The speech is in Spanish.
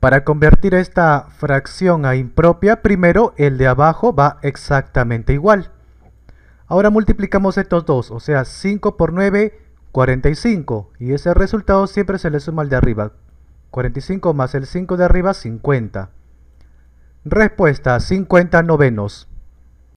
Para convertir esta fracción a impropia, primero el de abajo va exactamente igual. Ahora multiplicamos estos dos, o sea, 5 por 9, 45. Y ese resultado siempre se le suma al de arriba. 45 más el 5 de arriba, 50. Respuesta, 50 novenos.